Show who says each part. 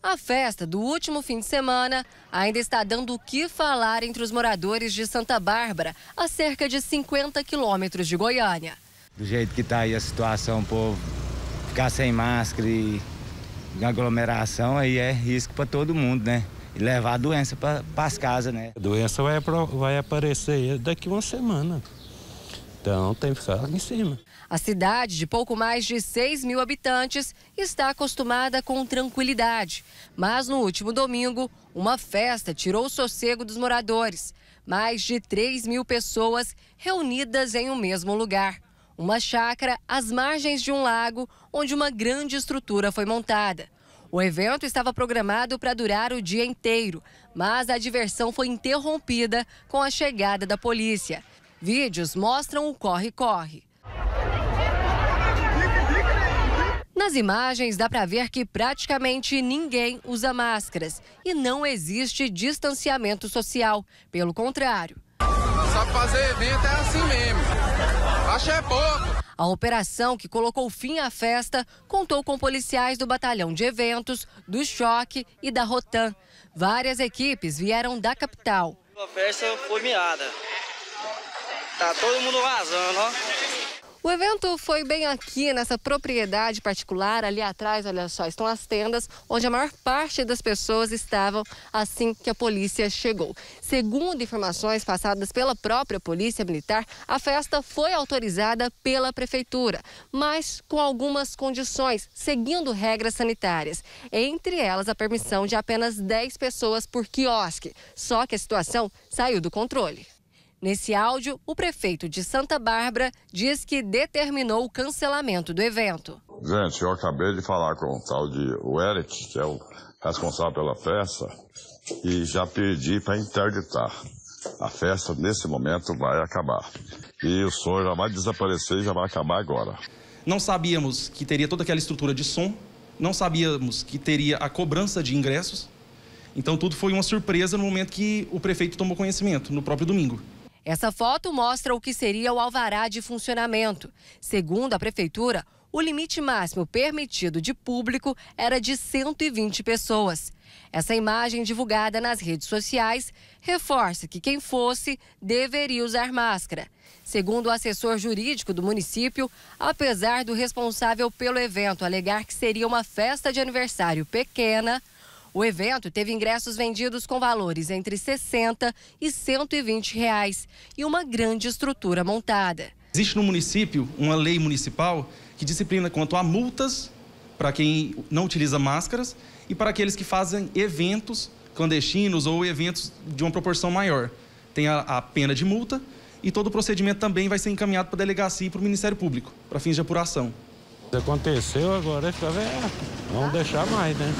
Speaker 1: A festa do último fim de semana ainda está dando o que falar entre os moradores de Santa Bárbara, a cerca de 50 quilômetros de Goiânia. Do jeito que está aí a situação, o povo ficar sem máscara e aglomeração aí
Speaker 2: é risco para todo mundo, né? E levar a doença para as casas, né? A doença vai, vai aparecer daqui uma semana. Então tem que ficar em cima.
Speaker 1: A cidade, de pouco mais de 6 mil habitantes, está acostumada com tranquilidade. Mas no último domingo, uma festa tirou o sossego dos moradores. Mais de 3 mil pessoas reunidas em um mesmo lugar. Uma chácara às margens de um lago, onde uma grande estrutura foi montada. O evento estava programado para durar o dia inteiro, mas a diversão foi interrompida com a chegada da polícia. Vídeos mostram o corre-corre. Nas imagens dá para ver que praticamente ninguém usa máscaras e não existe distanciamento social. Pelo contrário.
Speaker 2: Sabe fazer evento é assim mesmo. Acho é pouco.
Speaker 1: A operação que colocou fim à festa contou com policiais do batalhão de eventos, do choque e da Rotan. Várias equipes vieram da capital.
Speaker 2: A festa foi miada. Tá todo mundo vazando, ó.
Speaker 1: O evento foi bem aqui, nessa propriedade particular, ali atrás, olha só, estão as tendas, onde a maior parte das pessoas estavam assim que a polícia chegou. Segundo informações passadas pela própria Polícia Militar, a festa foi autorizada pela Prefeitura, mas com algumas condições, seguindo regras sanitárias. Entre elas, a permissão de apenas 10 pessoas por quiosque. Só que a situação saiu do controle. Nesse áudio, o prefeito de Santa Bárbara diz que determinou o cancelamento do evento.
Speaker 2: Gente, eu acabei de falar com o tal de o Eric, que é o responsável pela festa, e já pedi para interditar. A festa, nesse momento, vai acabar. E o som já vai desaparecer e já vai acabar agora. Não sabíamos que teria toda aquela estrutura de som, não sabíamos que teria a cobrança de ingressos. Então, tudo foi uma surpresa no momento que o prefeito tomou conhecimento, no próprio domingo.
Speaker 1: Essa foto mostra o que seria o alvará de funcionamento. Segundo a prefeitura, o limite máximo permitido de público era de 120 pessoas. Essa imagem divulgada nas redes sociais reforça que quem fosse deveria usar máscara. Segundo o assessor jurídico do município, apesar do responsável pelo evento alegar que seria uma festa de aniversário pequena, o evento teve ingressos vendidos com valores entre 60 e 120 reais e uma grande estrutura montada.
Speaker 2: Existe no município uma lei municipal que disciplina quanto a multas para quem não utiliza máscaras e para aqueles que fazem eventos clandestinos ou eventos de uma proporção maior. Tem a, a pena de multa e todo o procedimento também vai ser encaminhado para a delegacia e para o Ministério Público, para fins de apuração. Aconteceu agora, é, vamos deixar mais, né?